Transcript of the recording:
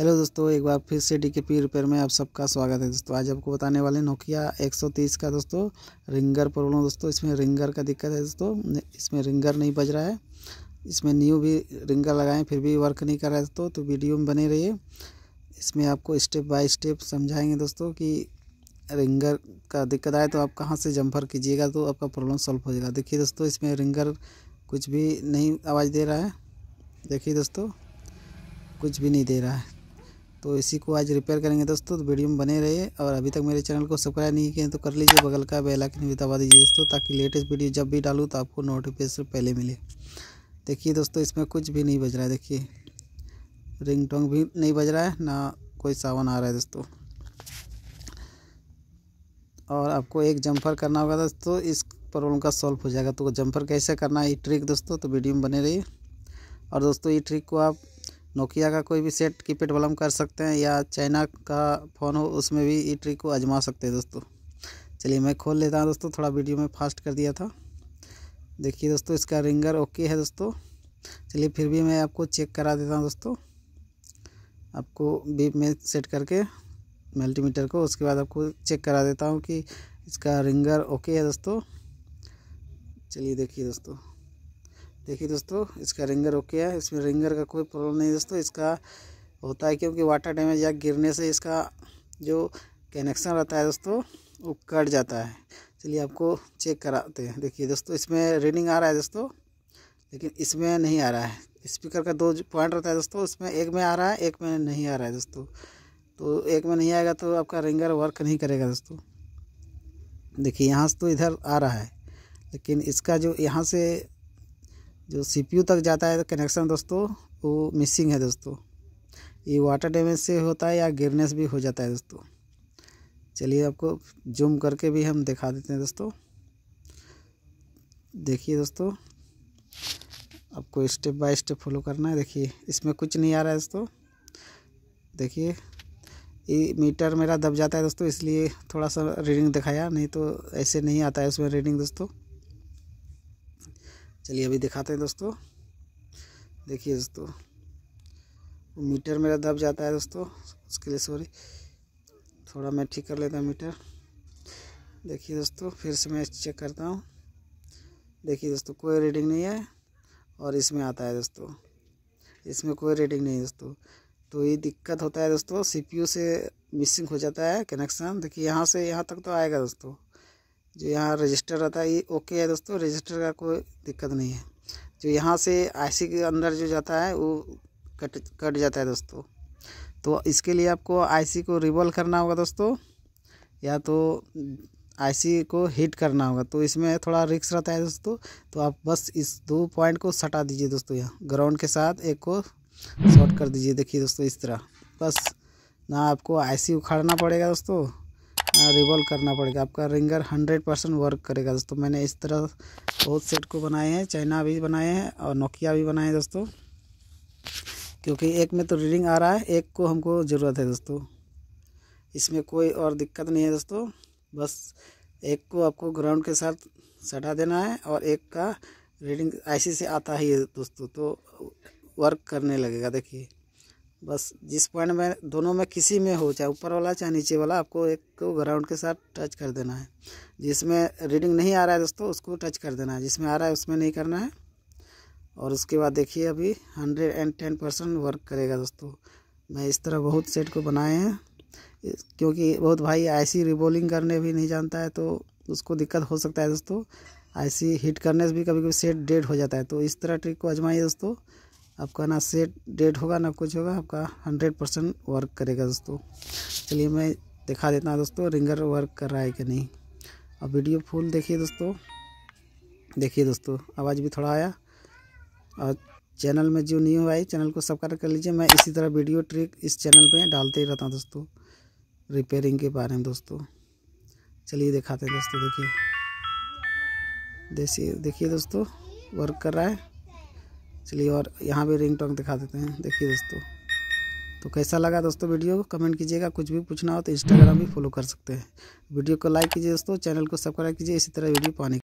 hello दोस्तों एक बार फिर से डी के पी रिपेयर में आप सबका स्वागत है दोस्तों आज आपको बताने वाले नोकिया 130 का दोस्तों रिंगर प्रॉब्लम दोस्तों इसमें रिंगर का दिक्कत है दोस्तों इसमें रिंगर नहीं बज रहा है इसमें न्यू भी रिंगर लगाएं फिर भी वर्क नहीं कर रहा है दोस्तों तो वीडियो में बने रहिए इसमें आपको स्टेप बाय स्टेप समझाएँगे दोस्तों कि रिंगर का दिक्कत आए तो आप कहाँ से जम्फर कीजिएगा तो आपका प्रॉब्लम सॉल्व हो जाएगा देखिए दोस्तों इसमें रिंगर कुछ भी नहीं आवाज़ दे रहा है देखिए दोस्तों कुछ भी नहीं दे रहा है तो इसी को आज रिपेयर करेंगे दोस्तों तो वीडियो में बने रहिए और अभी तक मेरे चैनल को सब्सक्राइब नहीं किए तो कर लीजिए बगल का बेल आइकन भी दबा दीजिए दोस्तों ताकि लेटेस्ट वीडियो जब भी डालूँ तो आपको नोटिफिकेशन पहले मिले देखिए दोस्तों इसमें कुछ भी नहीं बज रहा है देखिए रिंग टोंग भी नहीं बज रहा है ना कोई सावन आ रहा है दोस्तों और आपको एक जम्फर करना होगा दोस्तों इस प्रॉब्लम का सॉल्व हो जाएगा तो जम्फर कैसे करना है ये ट्रिक दोस्तों तो वीडियो में बने रहिए और दोस्तों ये ट्रिक को आप नोकिया का कोई भी सेट कीपैड पेड हम कर सकते हैं या चाइना का फ़ोन हो उसमें भी ई ट्रिक को आजमा सकते हैं दोस्तों चलिए मैं खोल लेता हूँ दोस्तों थोड़ा वीडियो में फास्ट कर दिया था देखिए दोस्तों इसका रिंगर ओके है दोस्तों चलिए फिर भी मैं आपको चेक करा देता हूँ दोस्तों आपको बीप में सेट करके मल्टीमीटर को उसके बाद आपको चेक करा देता हूँ कि इसका रिंगर ओके है दोस्तों चलिए देखिए दोस्तों देखिए दोस्तों इसका रिंगर ओके है इसमें रिंगर का कोई प्रॉब्लम नहीं दोस्तों इसका होता है क्योंकि वाटर डैमेज या गिरने से इसका जो कनेक्शन रहता है दोस्तों वो कट जाता है चलिए आपको चेक कराते हैं देखिए दोस्तों इसमें रीडिंग आ रहा है दोस्तों लेकिन इसमें नहीं आ रहा है स्पीकर का दो पॉइंट रहता है दोस्तों उसमें एक में आ रहा है एक में नहीं आ रहा है दोस्तों तो एक में नहीं आएगा तो आपका रिंगर वर्क नहीं करेगा दोस्तों देखिए यहाँ से तो इधर आ रहा है लेकिन इसका जो यहाँ से जो सीपीयू तक जाता है कनेक्शन तो दोस्तों वो मिसिंग है दोस्तों ये वाटर डैमेज से होता है या गिरनेस भी हो जाता है दोस्तों चलिए आपको जूम करके भी हम दिखा देते हैं दोस्तों देखिए दोस्तों आपको स्टेप बाय स्टेप फॉलो करना है देखिए इसमें कुछ नहीं आ रहा है दोस्तों देखिए ये मीटर मेरा दब जाता है दोस्तों इसलिए थोड़ा सा रीडिंग दिखाया नहीं तो ऐसे नहीं आता है उसमें रीडिंग दोस्तों चलिए अभी दिखाते हैं दोस्तों देखिए दोस्तों मीटर मेरा दब जाता है दोस्तों उसके लिए सॉरी थोड़ा मैं ठीक कर लेता हूँ मीटर देखिए दोस्तों फिर से मैं चेक करता हूँ देखिए दोस्तों कोई रीडिंग नहीं है और इसमें आता है दोस्तों इसमें कोई रीडिंग नहीं है दोस्तों तो ये दिक्कत होता है दोस्तों सीपीयू से मिसिंग हो जाता है कनेक्शन देखिए यहाँ से यहाँ तक तो आएगा दोस्तों जो यहाँ रजिस्टर रहता है ये ओके है दोस्तों रजिस्टर का कोई दिक्कत नहीं है जो यहाँ से आईसी के अंदर जो जाता है वो कट कट जाता है दोस्तों तो इसके लिए आपको आईसी को रिबल करना होगा दोस्तों या तो आईसी को हीट करना होगा तो इसमें थोड़ा रिक्स रहता है दोस्तों तो आप बस इस दो पॉइंट को सटा दीजिए दोस्तों यहाँ ग्राउंड के साथ एक को शॉर्ट कर दीजिए देखिए दोस्तों इस तरह बस ना आपको आईसी उखाड़ना पड़ेगा दोस्तों रिवॉल्व करना पड़ेगा आपका रिंगर हंड्रेड परसेंट वर्क करेगा दोस्तों मैंने इस तरह बहुत सेट को बनाए हैं चाइना भी बनाए हैं और नोकिया भी बनाए हैं दोस्तों क्योंकि एक में तो रीडिंग आ रहा है एक को हमको ज़रूरत है दोस्तों इसमें कोई और दिक्कत नहीं है दोस्तों बस एक को आपको ग्राउंड के साथ सटा देना है और एक का रीडिंग ऐसे से आता ही है दोस्तों तो वर्क करने लगेगा देखिए बस जिस पॉइंट में दोनों में किसी में हो चाहे ऊपर वाला चाहे नीचे वाला आपको एक को ग्राउंड के साथ टच कर देना है जिसमें रीडिंग नहीं आ रहा है दोस्तों उसको टच कर देना है जिसमें आ रहा है उसमें नहीं करना है और उसके बाद देखिए अभी hundred and ten percent work करेगा दोस्तों मैं इस तरह बहुत सेट को बनाए हैं क्योंकि बहुत भाई ऐसी रिबोलिंग करने भी नहीं जानता है तो उसको दिक्कत हो सकता है दोस्तों ऐसी हिट करने से भी कभी कभी सेट डेड हो जाता है तो इस तरह ट्रिक को आजमाइए दोस्तों आपका ना सेट डेट होगा ना कुछ होगा आपका हंड्रेड परसेंट वर्क करेगा दोस्तों चलिए मैं दिखा देता हूँ दोस्तों रिंगर वर्क कर रहा है कि नहीं अब वीडियो फुल देखिए दोस्तों देखिए दोस्तों आवाज़ भी थोड़ा आया और चैनल में जो न्यू आई चैनल को सब्सक्राइब कर लीजिए मैं इसी तरह वीडियो ट्रिक इस चैनल पर डालते ही रहता हूँ दोस्तों रिपेयरिंग के बारे में दोस्तों चलिए दिखाते हैं दोस्तों देखिए देखिए देखिए दोस्तों वर्क कर रहा है चलिए और यहाँ भी रिंग टोंग दिखा देते हैं देखिए दोस्तों तो कैसा लगा दोस्तों वीडियो कमेंट कीजिएगा कुछ भी पूछना हो तो इंस्टाग्राम भी फॉलो कर सकते हैं वीडियो को लाइक कीजिए दोस्तों चैनल को सब्सक्राइब कीजिए इसी तरह वीडियो पाने